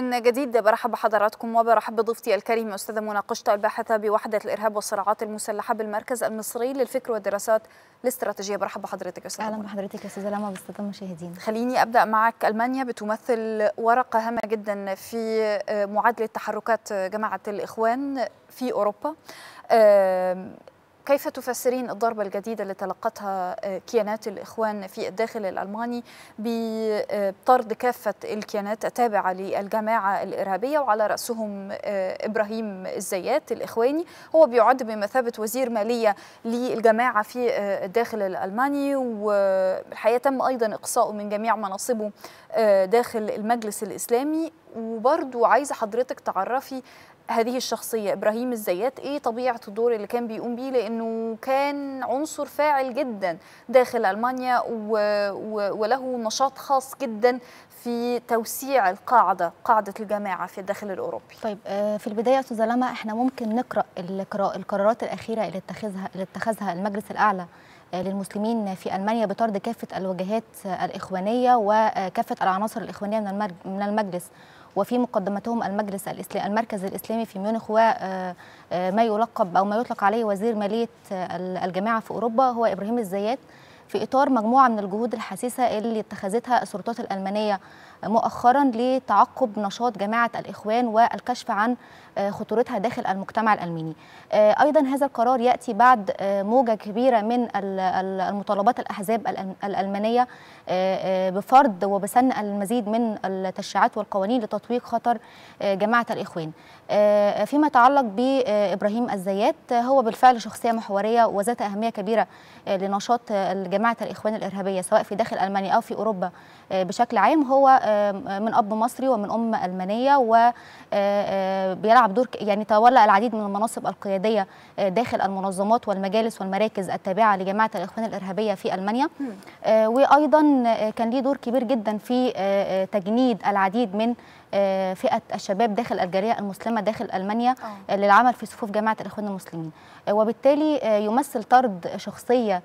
من جديد برحب بحضراتكم وبرحب بضيفتي الكريم أستاذة مناقشتة الباحثة بوحدة الإرهاب والصراعات المسلحة بالمركز المصري للفكر والدراسات الاستراتيجية برحب بحضرتك أستاذة أهلا بحضرتك أستاذة لما بستاذة المشاهدين خليني أبدأ معك ألمانيا بتمثل ورقة هامة جدا في آه، معادلة تحركات آه، جماعة الإخوان في أوروبا كيف تفسرين الضربة الجديدة اللي تلقتها آه، كيانات الإخوان في الداخل الألماني بطرد كافة الكيانات التابعة للجماعة الإرهابية وعلى رأسهم آه، إبراهيم الزيات الإخواني هو بيعد بمثابة وزير مالية للجماعة في آه، الداخل الألماني والحقيقة تم أيضا إقصاؤه من جميع مناصبه داخل المجلس الإسلامي وبرضو عايزه حضرتك تعرفي هذه الشخصيه ابراهيم الزيات ايه طبيعه الدور اللي كان بيقوم بيه لانه كان عنصر فاعل جدا داخل المانيا و... و... وله نشاط خاص جدا في توسيع القاعده قاعده الجماعه في الداخل الاوروبي طيب آه، في البدايه استاذه لما احنا ممكن نقرا القرارات الاخيره اللي اتخذها اللي اتخذها المجلس الاعلى آه، للمسلمين في المانيا بطرد كافه الوجهات آه، الاخوانيه وكافه العناصر الاخوانيه من المجلس وفي مقدمتهم المجلس الإسلامي المركز الإسلامي في ميونخ وما آه، آه، يلقب أو ما يطلق عليه وزير مالية الجماعة في أوروبا هو إبراهيم الزيات في إطار مجموعة من الجهود الحثيثة اللي اتخذتها السلطات الألمانية مؤخرا لتعقب نشاط جماعة الإخوان والكشف عن آه، خطورتها داخل المجتمع الألماني آه، أيضا هذا القرار يأتي بعد آه، موجة كبيرة من المطالبات الأحزاب الألمانية بفرض وبسن المزيد من التشريعات والقوانين لتطويق خطر جماعة الإخوان فيما يتعلق بإبراهيم الزيات هو بالفعل شخصية محورية وذات أهمية كبيرة لنشاط جماعة الإخوان الإرهابية سواء في داخل ألمانيا أو في أوروبا آه، بشكل عام هو آه، من اب مصري ومن ام المانيه وبيلعب آه، دور يعني تولى العديد من المناصب القياديه داخل المنظمات والمجالس والمراكز التابعه لجماعه الاخوان الارهابيه في المانيا وايضا كان ليه دور كبير جدا في تجنيد العديد من آه، فئه الشباب داخل الجاليه المسلمه داخل المانيا أوه. آه، للعمل في صفوف جامعه الاخوان المسلمين آه، وبالتالي يمثل طرد شخصيه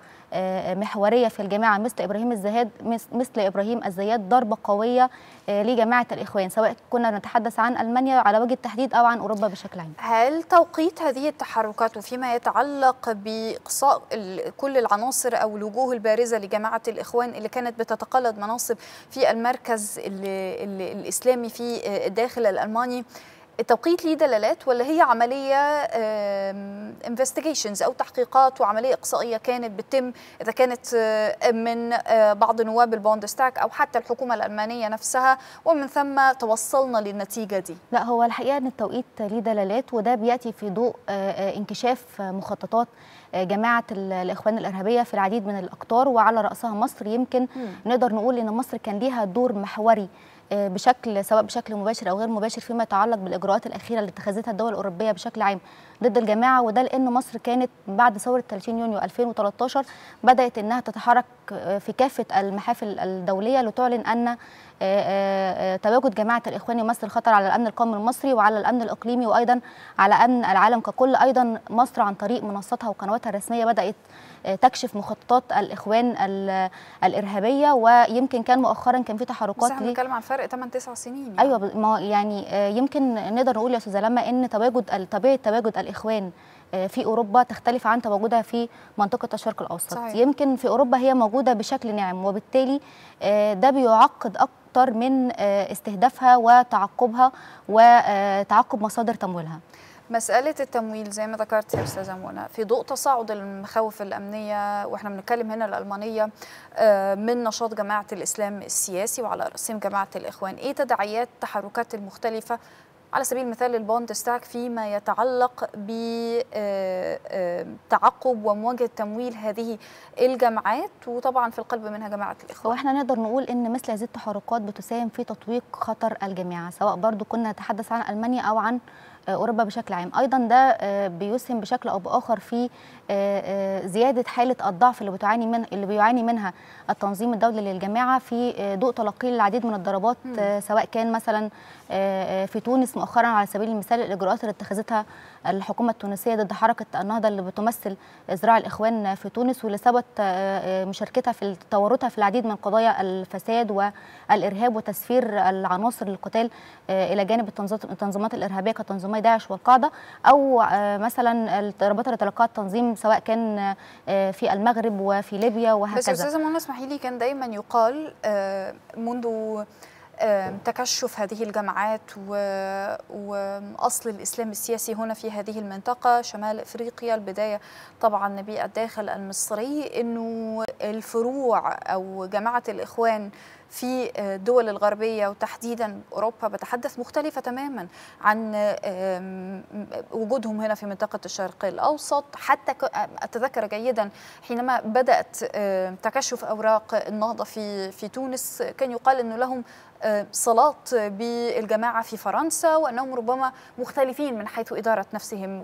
محوريه في الجامعه مثل ابراهيم الزهاد مثل ابراهيم الزياد ضربه قويه آه، لجماعه الاخوان سواء كنا نتحدث عن المانيا على وجه التحديد او عن اوروبا بشكل عام. هل توقيت هذه التحركات وفيما يتعلق باقصاء كل العناصر او الوجوه البارزه لجماعه الاخوان اللي كانت بتتقلد مناصب في المركز الاسلامي في آه، داخل الالماني التوقيت ليه دلالات ولا هي عمليه انفستيجيشنز او تحقيقات وعمليه اقصائيه كانت بتتم اذا كانت من بعض نواب البوندستاك او حتى الحكومه الالمانيه نفسها ومن ثم توصلنا للنتيجه دي لا هو الحقيقه ان التوقيت ليه دلالات وده بياتي في ضوء انكشاف مخططات جماعه الاخوان الارهابيه في العديد من الاقطار وعلى راسها مصر يمكن نقدر نقول ان مصر كان ليها دور محوري آه، بشكل سواء بشكل مباشر او غير مباشر فيما يتعلق بالاجراءات الاخيره اللي اتخذتها الدول الاوروبيه بشكل عام ضد الجماعه وده لان مصر كانت بعد ثوره 30 يونيو 2013 بدات انها تتحرك آه، في كافه المحافل الدوليه لتعلن ان آه، آه، آه، تواجد جماعه الاخوان يمثل خطر على الامن القومي المصري وعلى الامن الاقليمي وايضا على امن العالم ككل ايضا مصر عن طريق منصاتها وقنواتها الرسميه بدات تكشف مخططات الاخوان الارهابيه ويمكن كان مؤخرا كان في تحركات بس احنا بنتكلم عن فرق 8 9 سنين يعني. ايوه ما يعني يمكن نقدر نقول يا استاذه لما ان تواجد طبيعه تواجد الاخوان في اوروبا تختلف عن تواجدها في منطقه الشرق الاوسط صحيح. يمكن في اوروبا هي موجوده بشكل ناعم وبالتالي ده بيعقد اكتر اكتر من آه، استهدافها وتعقبها وتعقب آه، مصادر تمويلها مسألة التمويل زي ما ذكرت يا أستاذة منى في ضوء تصاعد المخاوف الأمنية وإحنا بنتكلم هنا الألمانية آه، من نشاط جماعة الإسلام السياسي وعلى رأسهم جماعة الإخوان إيه تداعيات التحركات المختلفة على سبيل المثال البوند ستاك فيما يتعلق بتعقب آه، آه، ومواجهه تمويل هذه الجامعات وطبعا في القلب منها جماعه الاخوان. واحنا نقدر نقول ان مثل هذه التحركات بتساهم في تطويق خطر الجامعه سواء برضو كنا نتحدث عن المانيا او عن آه، اوروبا بشكل عام ايضا ده آه، بيسهم بشكل او باخر في آه، زياده حاله الضعف اللي بتعاني من اللي بيعاني منها التنظيم الدولي للجماعه في ضوء تلقي العديد من الضربات سواء كان مثلا في تونس مؤخرا على سبيل المثال الاجراءات اللي اتخذتها الحكومه التونسيه ضد حركه النهضه اللي بتمثل ذراع الاخوان في تونس واللي ثبت آه، آه، مشاركتها في تورطها في العديد من قضايا الفساد والارهاب وتسفير العناصر للقتال آه، الى جانب التنظيمات الارهابيه كتنظيمي داعش والقاعده او مثلا الاضطرابات اللي تلقاها التنظيم سواء كان في المغرب وفي ليبيا وهكذا بس استاذه منى اسمحي لي كان دايما يقال منذ تكشف هذه الجماعات وأصل الإسلام السياسي هنا في هذه المنطقة شمال إفريقيا البداية طبعا بالداخل المصري أنه الفروع أو جماعة الإخوان في الدول الغربية وتحديدا أوروبا بتحدث مختلفة تماما عن وجودهم هنا في منطقة الشرق الأوسط حتى أتذكر جيدا حينما بدأت تكشف أوراق النهضة في في تونس كان يقال أنه لهم صلات بالجماعة في فرنسا وأنهم ربما مختلفين من حيث إدارة نفسهم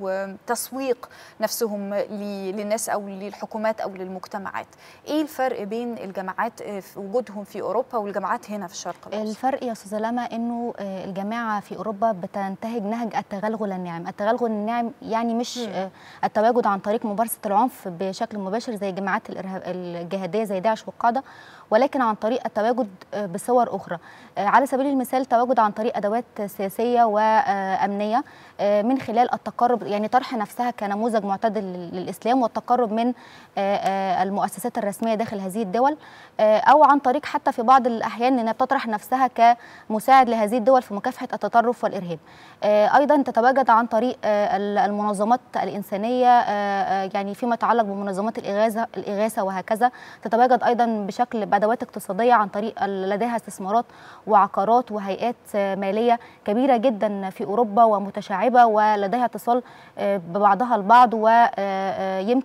وتسويق نفسهم للناس أو للحكومات أو للمجتمعات إيه الفرق بين الجماعات في وجودهم في أوروبا والجماعات هنا في الشرق الأوسط؟ الفرق يا أستاذ لما أنه آه، الجماعة في أوروبا بتنتهج نهج التغلغل الناعم التغلغل الناعم يعني مش آه، التواجد عن طريق ممارسة العنف بشكل مباشر زي الجماعات الجهادية زي داعش والقاعدة ولكن عن طريق التواجد آه، بصور أخرى آه، على سبيل المثال تواجد عن طريق أدوات سياسية وأمنية آه، من خلال التقرب يعني طرح نفسها كنموذج معتدل للإسلام والتقرب من المؤسسات الرسمية داخل هذه الدول أو عن طريق حتى في بعض الأحيان أنها بتطرح نفسها كمساعد لهذه الدول في مكافحة التطرف والإرهاب أيضا تتواجد عن طريق المنظمات الإنسانية يعني فيما يتعلق بمنظمات الإغاثة وهكذا تتواجد أيضا بشكل بادوات اقتصاديه عن طريق لديها استثمارات وعقارات وهيئات ماليه كبيره جدا في اوروبا ومتشعبه ولديها اتصال آه، ببعضها البعض ويمكن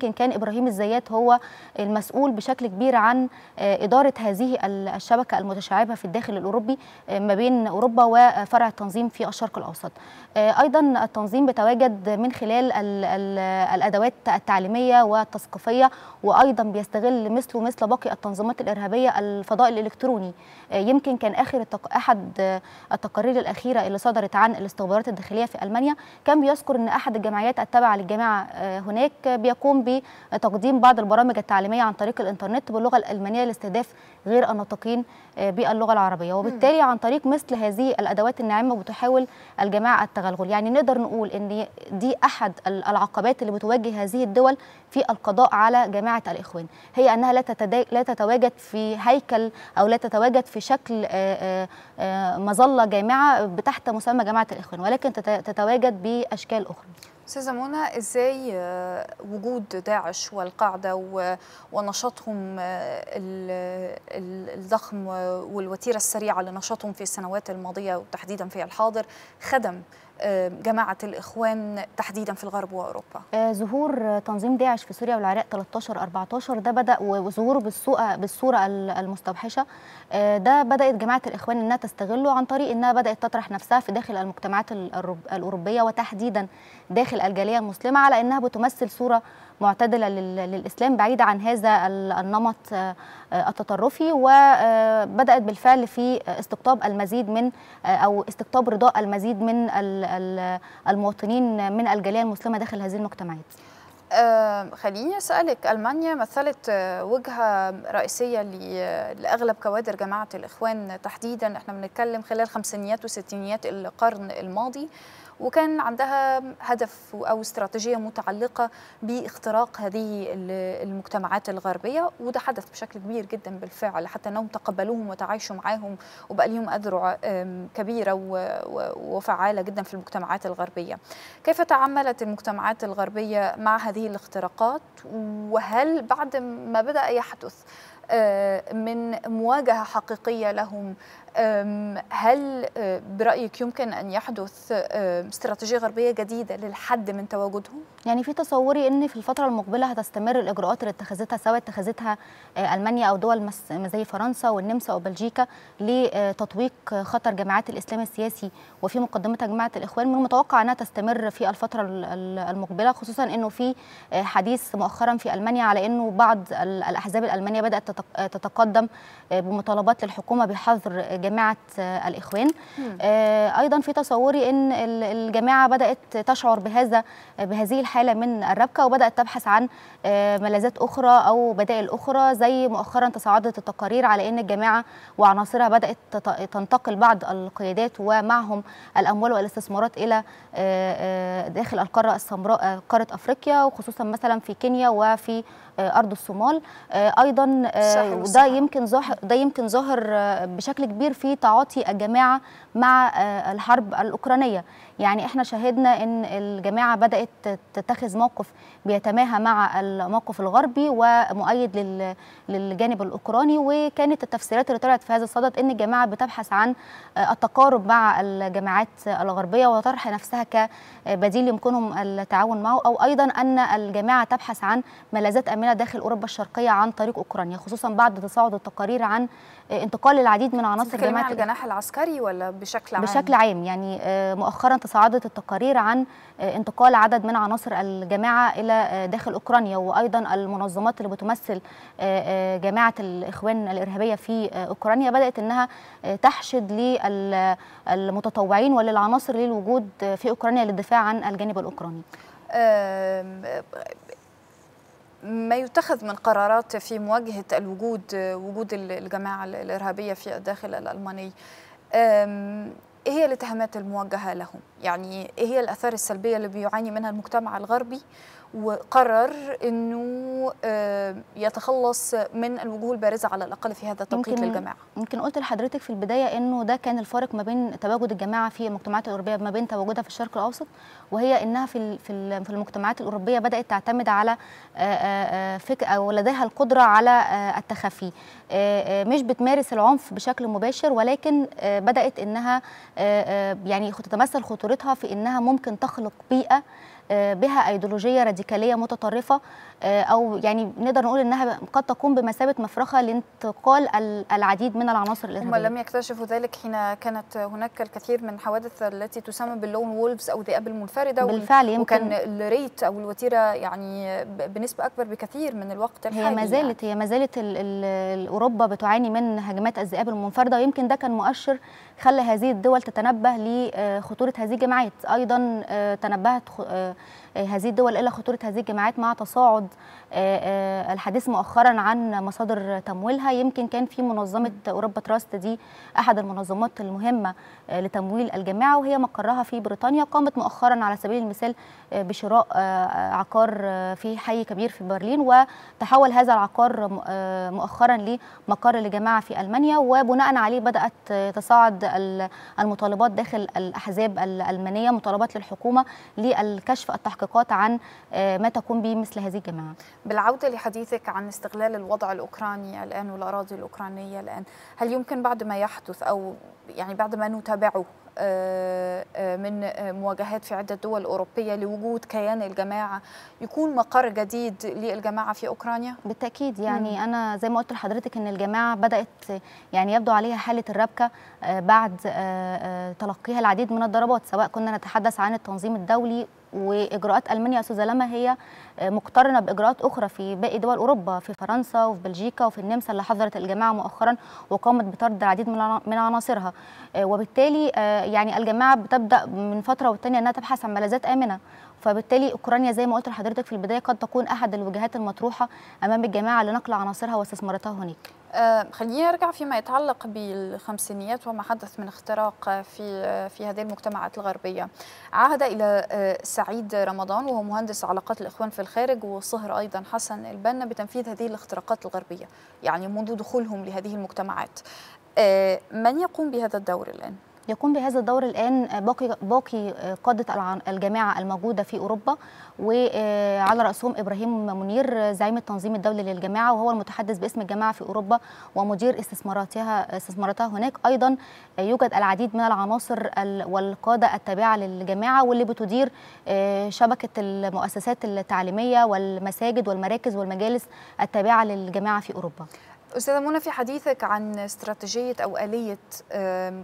آه، آه، كان ابراهيم الزيات هو المسؤول بشكل كبير عن اداره هذه الشبكه المتشعبه في الداخل الاوروبي ما بين اوروبا وفرع التنظيم في الشرق الاوسط. ايضا التنظيم بيتواجد من خلال الادوات التعليميه والتثقيفيه وايضا بيستغل مثله مثل باقي التنظيمات الارهابيه شويه الفضاء الالكتروني آه، يمكن كان اخر التق... احد آه، التقارير الاخيره اللي صدرت عن الاستخبارات الداخليه في المانيا كان بيذكر ان احد الجمعيات التابعه للجامعه آه، هناك بيقوم بتقديم بعض البرامج التعليميه عن طريق الانترنت باللغه الالمانيه لاستهداف غير الناطقين باللغه العربيه وبالتالي عن طريق مثل هذه الادوات الناعمه بتحاول الجماعه التغلغل يعني نقدر نقول ان دي احد العقبات اللي بتواجه هذه الدول في القضاء على جماعه الاخوان هي انها لا تتواجد في هيكل او لا تتواجد في شكل آه، آه، آه، مظله جامعه تحت مسمى جامعه الاخوان ولكن تتواجد باشكال اخرى استاذه منى ازاي وجود داعش والقاعده ونشاطهم الضخم والوتيره السريعه لنشاطهم في السنوات الماضيه وتحديدا في الحاضر خدم جماعه الاخوان تحديدا في الغرب واوروبا؟ آه، ظهور تنظيم داعش في سوريا والعراق 13 14 ده بدا وظهوره بالصوره المستوحشه آه، ده بدات جماعه الاخوان انها تستغله عن طريق انها بدات تطرح نفسها في داخل المجتمعات الاوروبيه وتحديدا داخل الجاليه المسلمه على انها بتمثل صوره معتدلة للإسلام بعيدة عن هذا النمط آه، آه، التطرفي وبدأت آه، بالفعل في استقطاب المزيد من أو استقطاب رضاء المزيد من المواطنين من الجالية المسلمة داخل هذه المجتمعات آه خليني أسألك ألمانيا مثلت وجهة رئيسية لأغلب كوادر جماعة الإخوان تحديدا احنا بنتكلم خلال خمسينيات وستينيات القرن الماضي وكان عندها هدف أو استراتيجية متعلقة باختراق هذه المجتمعات الغربية وده حدث بشكل كبير جدا بالفعل حتى أنهم تقبلوهم وتعايشوا معاهم وبقى لهم أذرع كبيرة وفعالة جدا في المجتمعات الغربية كيف تعاملت المجتمعات الغربية مع هذه الاختراقات وهل بعد ما بدأ يحدث آه، من مواجهة حقيقية لهم هل أه، برأيك يمكن أن يحدث أه، استراتيجية غربية جديدة للحد من تواجدهم؟ يعني في تصوري أن في الفترة المقبلة هتستمر الإجراءات اللي اتخذتها سواء اتخذتها أه، ألمانيا أو دول زي فرنسا والنمسا وبلجيكا لتطويق خطر جماعات الإسلام السياسي وفي مقدمتها جماعة الإخوان من المتوقع أنها تستمر في الفترة المقبلة خصوصا أنه في حديث مؤخرا في ألمانيا على أنه بعض الأحزاب الألمانية بدأت تتقدم بمطالبات للحكومة بحظر جامعه آه، الاخوان آه، ايضا في تصوري ان الجامعه بدات تشعر بهذا بهذه الحاله من الربكه وبدات تبحث عن آه، ملاذات اخرى او بدائل اخرى زي مؤخرا تصاعدت التقارير على ان الجامعه وعناصرها بدات تنتقل بعض القيادات ومعهم الاموال والاستثمارات الى داخل القاره السمراء قاره افريقيا وخصوصا مثلا في كينيا وفي ارض الصومال آه، ايضا آه، وده يمكن ظاهر ده يمكن ظاهر آه، بشكل كبير في تعاطي الجماعه مع الحرب الاوكرانيه يعني احنا شاهدنا ان الجماعه بدات تتخذ موقف بيتماهى مع الموقف الغربي ومؤيد للجانب الاوكراني وكانت التفسيرات اللي طلعت في هذا الصدد ان الجماعه بتبحث عن التقارب مع الجماعات الغربيه وطرح نفسها كبديل يمكنهم التعاون معه او ايضا ان الجماعه تبحث عن ملاذات امنه داخل اوروبا الشرقيه عن طريق اوكرانيا خصوصا بعد تصاعد التقارير عن آه، انتقال العديد من عناصر جماعه الجناح العسكري ولا بشكل عام بشكل عام يعني آه، مؤخرا تصاعدت التقارير عن آه، انتقال عدد من عناصر الجماعه الى داخل اوكرانيا وايضا المنظمات اللي بتمثل جماعه الاخوان الارهابيه في اوكرانيا بدات انها تحشد للمتطوعين وللعناصر للوجود في اوكرانيا للدفاع عن الجانب الاوكراني ما يتخذ من قرارات في مواجهة الوجود وجود الجماعة الإرهابية في الداخل الألماني إيه هي الاتهامات الموجهة لهم؟ يعني إيه هي الآثار السلبية اللي بيعاني منها المجتمع الغربي وقرر انه آه، يتخلص من الوجوه البارزه على الاقل في هذا التوقيت للجماعه. ممكن قلت لحضرتك في البدايه انه ده كان الفارق ما بين تواجد الجماعه في المجتمعات الاوروبيه ما بين تواجدها في الشرق الاوسط وهي انها في في المجتمعات الاوروبيه بدات تعتمد على آه، آه، فك او لديها القدره على التخفي مش بتمارس العنف بشكل مباشر ولكن بدات انها يعني تتمثل خطورتها في انها ممكن تخلق بيئه آه، بها ايديولوجيه راديكاليه متطرفه آه، او يعني نقدر نقول انها قد تكون بمثابه مفرخه لانتقال العديد من العناصر الارهابيه هم لم يكتشفوا ذلك حين كانت هناك الكثير من الحوادث التي تسمى باللون وولفز او الذئاب المنفرده بالفعل يمكن وكان الريت او الوتيره يعني بنسبه اكبر بكثير من الوقت الحالي يعني. هي ما زالت يعني. هي ما زالت اوروبا بتعاني من هجمات الذئاب المنفرده ويمكن ده كان مؤشر خلى هذه الدول تتنبه لخطوره آه، هذه الجماعات ايضا آه، تنبهت هذه الدول الى خطوره هذه الجماعات مع تصاعد آه، آه، الحديث مؤخرا عن مصادر تمويلها يمكن كان في منظمه اوروبا تراست دي احد المنظمات المهمه آه، لتمويل الجامعه وهي مقرها في بريطانيا قامت مؤخرا على سبيل المثال بشراء عقار في حي كبير في برلين وتحول هذا العقار مؤخرا لمقر لجماعه في المانيا وبناء عليه بدات تصاعد المطالبات داخل الاحزاب الالمانيه مطالبات للحكومه للكشف التحقيقات عن ما تقوم به مثل هذه الجماعه بالعودة لحديثك عن استغلال الوضع الأوكراني الآن والأراضي الأوكرانية الآن هل يمكن بعد ما يحدث أو يعني بعد ما نتابعه آه، آه، من مواجهات في عدة دول أوروبية لوجود كيان الجماعة يكون مقر جديد للجماعة في أوكرانيا؟ بالتأكيد يعني مم. أنا زي ما قلت لحضرتك أن الجماعة بدأت يعني يبدو عليها حالة الربكة آه، بعد تلقيها العديد من الضربات سواء كنا نتحدث عن التنظيم الدولي واجراءات المانيا استاذه لما هي آه، مقترنه باجراءات اخرى في باقي دول اوروبا في فرنسا وفي بلجيكا وفي النمسا اللي حضرت الجماعه مؤخرا وقامت بطرد العديد من عناصرها آه، وبالتالي آه، يعني الجماعه بتبدا من فتره والتانيه انها تبحث عن ملاذات امنه فبالتالي اوكرانيا زي ما قلت لحضرتك في البدايه قد تكون احد الوجهات المطروحه امام الجماعه لنقل عناصرها واستثماراتها هناك آه نرجع فيما يتعلق بالخمسينيات وما حدث من اختراق في في هذه المجتمعات الغربيه. عهد الى آه سعيد رمضان وهو مهندس علاقات الاخوان في الخارج وصهر ايضا حسن البنا بتنفيذ هذه الاختراقات الغربيه، يعني منذ دخولهم لهذه المجتمعات. آه من يقوم بهذا الدور الان؟ يقوم بهذا الدور الآن باقي, باقي قادة الجامعة الموجودة في أوروبا وعلى رأسهم إبراهيم منير زعيم التنظيم الدولي للجامعة وهو المتحدث باسم الجامعة في أوروبا ومدير استثماراتها, استثماراتها هناك أيضا يوجد العديد من العناصر والقادة التابعة للجامعة واللي بتدير آه، شبكة المؤسسات التعليمية والمساجد والمراكز والمجالس التابعة للجامعة في أوروبا أستاذة منى في حديثك عن استراتيجية أو آلية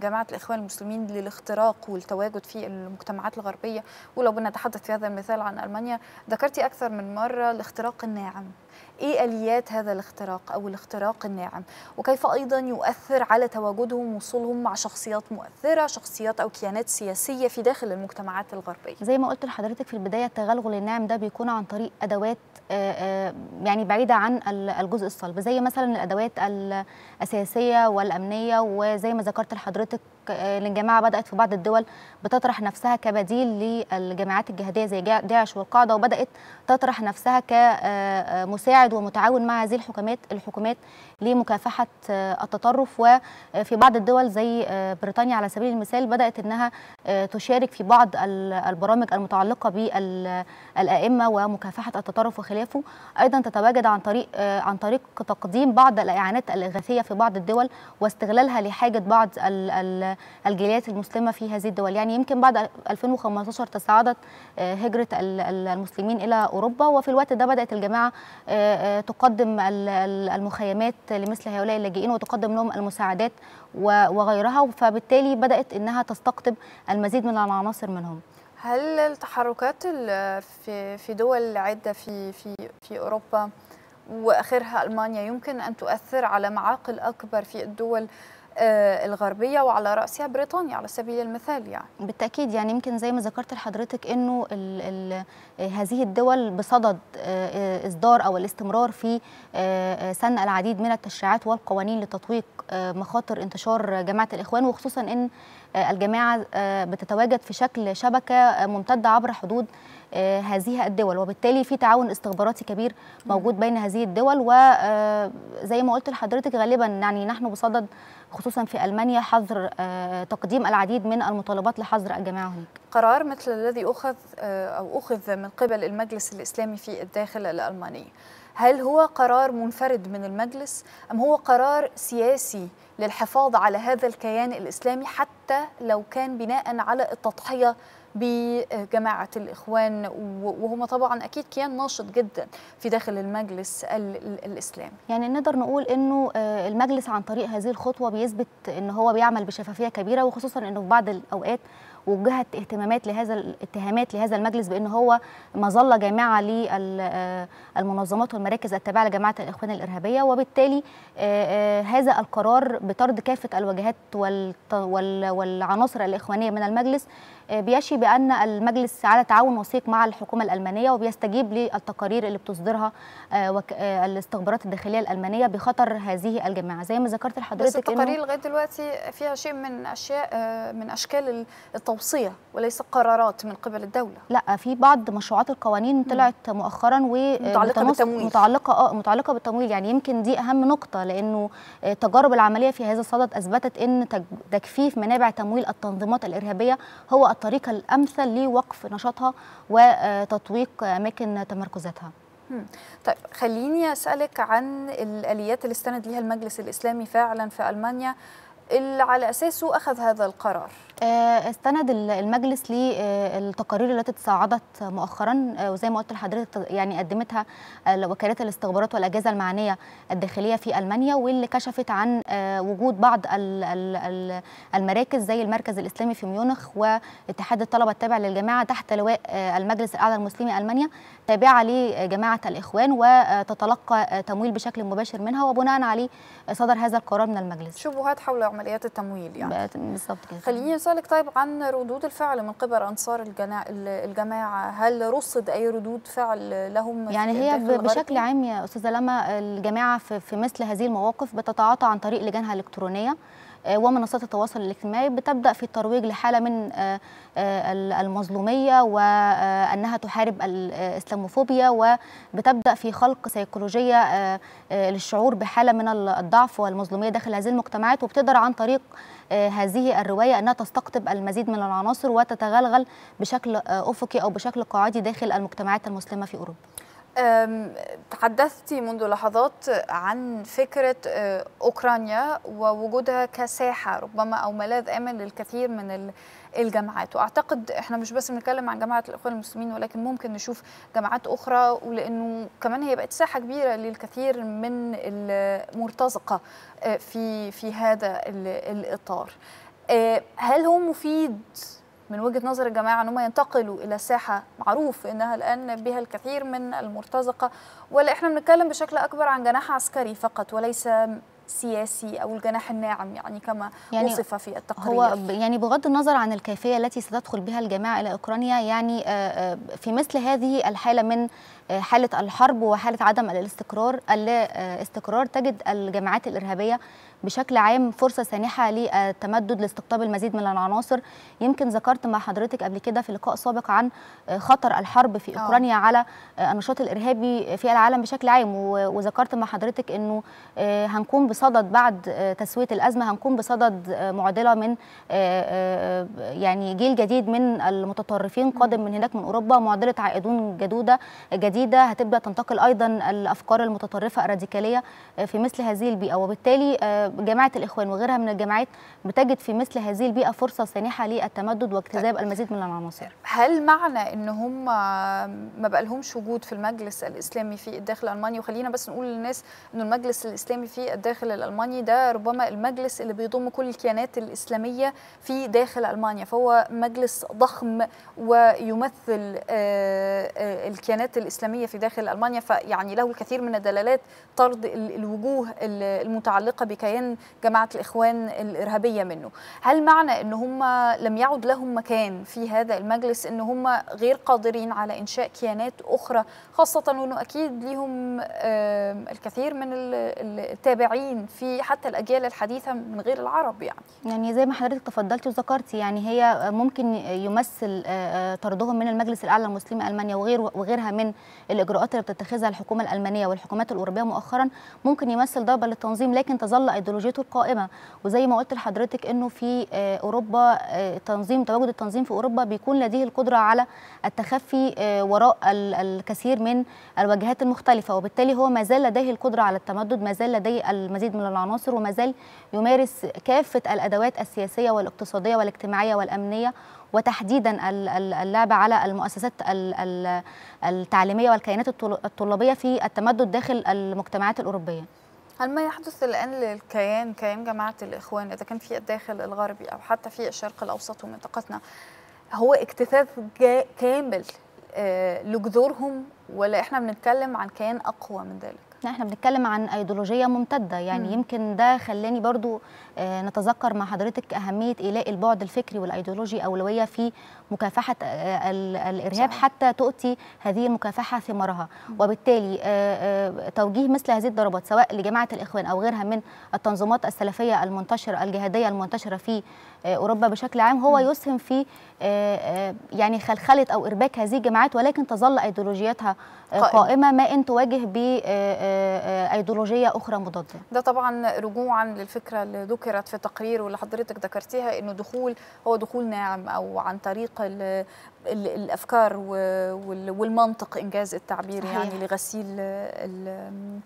جماعة الإخوان المسلمين للاختراق والتواجد في المجتمعات الغربية ولو بنتحدث في هذا المثال عن ألمانيا ذكرتي أكثر من مرة الاختراق الناعم ايه اليات هذا الاختراق او الاختراق الناعم وكيف ايضا يؤثر على تواجدهم وصولهم مع شخصيات مؤثره شخصيات او كيانات سياسيه في داخل المجتمعات الغربيه زي ما قلت لحضرتك في البدايه التغلغل الناعم ده بيكون عن طريق ادوات آه، آه، يعني بعيده عن الجزء الصلب زي مثلا الادوات الاساسيه والامنيه وزي ما ذكرت لحضرتك آه، للجماعه بدات في بعض الدول بتطرح نفسها كبديل للجماعات الجهاديه زي داعش والقاعده وبدات تطرح نفسها كمساعد آه، آه، ومتعاون مع هذه الحكومات الحكومات لمكافحة آه، التطرف وفي بعض الدول زي آه، بريطانيا على سبيل المثال بدأت أنها آه، تشارك في بعض البرامج المتعلقة بالأئمة ومكافحة التطرف وخلافه أيضا تتواجد عن طريق عن طريق تقديم بعض الإعانات الإغاثية في بعض الدول واستغلالها لحاجة بعض الجاليات المسلمة في هذه الدول يعني يمكن بعد 2015 تصاعدت هجرة المسلمين إلى أوروبا وفي الوقت ده بدأت الجماعة تقدم المخيمات لمثل هؤلاء اللاجئين وتقدم لهم المساعدات وغيرها فبالتالي بدأت أنها تستقطب المزيد من العناصر منهم هل التحركات في في دول عدة في في في أوروبا وآخرها ألمانيا يمكن أن تؤثر على معاقل أكبر في الدول آه، الغربيه وعلى راسها بريطانيا على سبيل المثال يعني بالتاكيد يعني يمكن زي ما ذكرت لحضرتك انه الـ الـ هذه الدول بصدد آه، آه، اصدار او الاستمرار في سن العديد من التشريعات والقوانين لتطويق مخاطر انتشار جماعه الاخوان وخصوصا ان الجماعه بتتواجد في شكل شبكه ممتده عبر حدود هذه الدول وبالتالي في تعاون استخباراتي كبير موجود بين هذه الدول وزي ما قلت لحضرتك غالبا يعني نحن بصدد خصوصا في المانيا حظر آه، تقديم العديد من المطالبات لحظر الجماعه هناك قرار مثل الذي اخذ آه، او اخذ من قبل المجلس الاسلامي في الداخل الالماني هل هو قرار منفرد من المجلس ام هو قرار سياسي للحفاظ على هذا الكيان الاسلامي حتى لو كان بناء على التضحيه بجماعة الإخوان وهم طبعا أكيد كيان ناشط جدا في داخل المجلس الإسلامي يعني نقدر نقول أنه آه، المجلس عن طريق هذه الخطوة بيثبت أنه هو بيعمل بشفافية كبيرة وخصوصا أنه في بعض الأوقات وجهت اهتمامات لهذا الاتهامات لهذا المجلس بان هو مظله جامعه للمنظمات آه، والمراكز التابعه لجماعه الاخوان الارهابيه وبالتالي آه، هذا القرار بطرد كافه الوجهات والعناصر الاخوانيه من المجلس آه، بيشي بأن المجلس على تعاون وثيق مع الحكومة الألمانية وبيستجيب للتقارير اللي بتصدرها آه، آه، الاستخبارات الداخلية الألمانية بخطر هذه الجماعة زي ما ذكرت لحضرتك بس التقارير لغاية دلوقتي فيها شيء من أشياء من أشكال التوصية وليس قرارات من قبل الدولة لا في بعض مشروعات القوانين طلعت مؤخرا ومتعلقة بالتمويل متعلقة اه متعلقة بالتمويل يعني يمكن دي أهم نقطة لأنه التجارب العملية في هذا الصدد أثبتت أن تجفيف منابع تمويل التنظيمات الإرهابية هو الطريقه الامثل لوقف نشاطها وتطويق اماكن تمركزاتها طيب خليني اسالك عن الاليات اللي استند ليها المجلس الاسلامي فعلا في المانيا اللي على اساسه اخذ هذا القرار آه، استند المجلس للتقارير آه، التي تصاعدت مؤخرا آه، وزي ما قلت لحضرتك يعني قدمتها وكاله الاستخبارات والاجهزه المعنيه الداخليه في المانيا واللي كشفت عن وجود بعض المراكز زي المركز الاسلامي في ميونخ واتحاد الطلبه التابع للجماعه تحت لواء المجلس الاعلى المسلمي المانيا تابعة لجماعة الإخوان وتتلقى تمويل بشكل مباشر منها وبناء عليه صدر هذا القرار من المجلس شبهات حول عمليات التمويل يعني بالظبط كده خليني أسألك طيب عن ردود الفعل من قبل أنصار الجماعة هل رصد أي ردود فعل لهم يعني هي بشكل عام يا أستاذة لما الجماعة في مثل هذه المواقف بتتعاطى عن طريق لجانها الإلكترونية آه، ومنصات التواصل الاجتماعي بتبدا في الترويج لحاله من آه، آه، المظلوميه وانها تحارب الاسلاموفوبيا وبتبدا في خلق سيكولوجيه للشعور بحاله من الضعف والمظلوميه داخل هذه المجتمعات وبتقدر عن طريق هذه الروايه انها تستقطب المزيد من العناصر وتتغلغل بشكل افقي او بشكل قاعدي داخل المجتمعات المسلمه في اوروبا تحدثتي منذ لحظات عن فكرة أوكرانيا ووجودها كساحة ربما أو ملاذ آمن للكثير من الجامعات وأعتقد إحنا مش بس بنتكلم عن جامعة الإخوان المسلمين ولكن ممكن نشوف جامعات أخرى ولأنه كمان هي بقت ساحة كبيرة للكثير من المرتزقة في, في هذا الإطار هل هو مفيد من وجهه نظر الجماعه ان هم ينتقلوا الى ساحه معروف انها الان بها الكثير من المرتزقه ولا احنا بنتكلم بشكل اكبر عن جناح عسكري فقط وليس سياسي او الجناح الناعم يعني كما يعني وصف في التقرير هو يعني بغض النظر عن الكيفيه التي ستدخل بها الجماعه الى اوكرانيا يعني آه، آه، في مثل هذه الحاله من آه، حاله الحرب وحاله عدم الاستقرار الاستقرار تجد الجماعات الارهابيه بشكل عام فرصه سانحه للتمدد لاستقطاب المزيد من العناصر يمكن ذكرت مع حضرتك قبل كده في لقاء سابق عن خطر الحرب في آه. اوكرانيا أوه. على النشاط الارهابي في العالم بشكل عام وذكرت مع حضرتك انه آه، هنكون بصدد بعد تسويه الازمه هنكون بصدد معضله من آه، يعني جيل جديد من المتطرفين قادم من هناك من اوروبا معضله عائدون جدوده جديده هتبدا تنتقل ايضا الافكار المتطرفه الراديكاليه في مثل هذه البيئه وبالتالي جماعه الاخوان وغيرها من الجماعات بتجد في مثل هذه البيئه فرصه سانحه للتمدد واكتساب طيب. المزيد من العناصر هل معنى ان هم ما بقى لهمش وجود في المجلس الاسلامي في الداخل الالماني وخلينا بس نقول للناس ان المجلس الاسلامي في الداخل الالماني ده ربما المجلس اللي بيضم كل الكيانات الاسلاميه في داخل المانيا فهو مجلس ضخم ويمثل آه، آه، الكيانات الاسلاميه في داخل المانيا فيعني له الكثير من الدلالات طرد الوجوه المتعلقه بكيان وبعدين جماعه الاخوان الارهابيه منه هل معنى ان هم لم يعد لهم مكان في هذا المجلس ان هم غير قادرين على انشاء كيانات اخرى خاصه انه اكيد ليهم الكثير من التابعين في حتى الاجيال الحديثه من غير العرب يعني يعني زي ما حضرتك تفضلت وذكرتي يعني هي ممكن يمثل آه، آه، طردهم من المجلس الاعلى المسلمي المانيا وغير وغيرها من الاجراءات اللي بتتخذها الحكومه الالمانيه والحكومات الاوروبيه مؤخرا ممكن يمثل ضربه للتنظيم لكن تظل ميثودولوجيته القائمه وزي ما قلت لحضرتك انه في آه، اوروبا آه، تنظيم تواجد التنظيم في اوروبا بيكون لديه القدره على التخفي آه، وراء الكثير من الوجهات المختلفه وبالتالي هو ما زال لديه القدره على التمدد ما زال لديه المزيد من العناصر وما زال يمارس كافه الادوات السياسيه والاقتصاديه والاجتماعيه والامنيه وتحديدا اللعب على المؤسسات التعليميه والكيانات الطلابيه في التمدد داخل المجتمعات الاوروبيه هل ما يحدث الآن للكيان كيان جماعة الإخوان إذا كان في الداخل الغربي أو حتى في الشرق الأوسط ومنطقتنا هو اكتساب كامل آه، لجذورهم ولا إحنا بنتكلم عن كيان أقوى من ذلك؟ احنا بنتكلم عن ايديولوجيه ممتده يعني م. يمكن ده خلاني برضو آه، نتذكر مع حضرتك أهمية إيلاء البعد الفكري والأيديولوجي أولوية في مكافحة آه، الإرهاب حتى تؤتي هذه المكافحة ثمارها وبالتالي آه، توجيه مثل هذه الضربات سواء لجماعة الإخوان أو غيرها من التنظيمات السلفية المنتشرة الجهادية المنتشرة في أوروبا بشكل عام هو يسهم في يعني خلخلة أو إرباك هذه الجماعات ولكن تظل أيديولوجياتها قائمة ما إن تواجه بأيديولوجية أخرى مضادة ده طبعا رجوعا للفكرة اللي ذكرت ذكرت في تقرير واللي حضرتك ذكرتيها انه دخول هو دخول ناعم او عن طريق الـ الـ الافكار والمنطق انجاز التعبير صحيح. يعني لغسيل الـ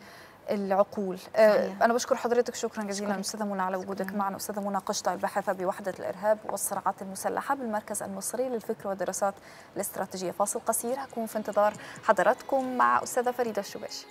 العقول آه، صحيح. أنا بشكر حضرتك شكرا جزيلا أستاذة منى على وجودك معنا أستاذة منى قشطة الباحثة بوحدة الإرهاب والصراعات المسلحة بالمركز المصري للفكر والدراسات الاستراتيجية فاصل قصير هكون في انتظار حضراتكم مع أستاذة فريدة الشباشي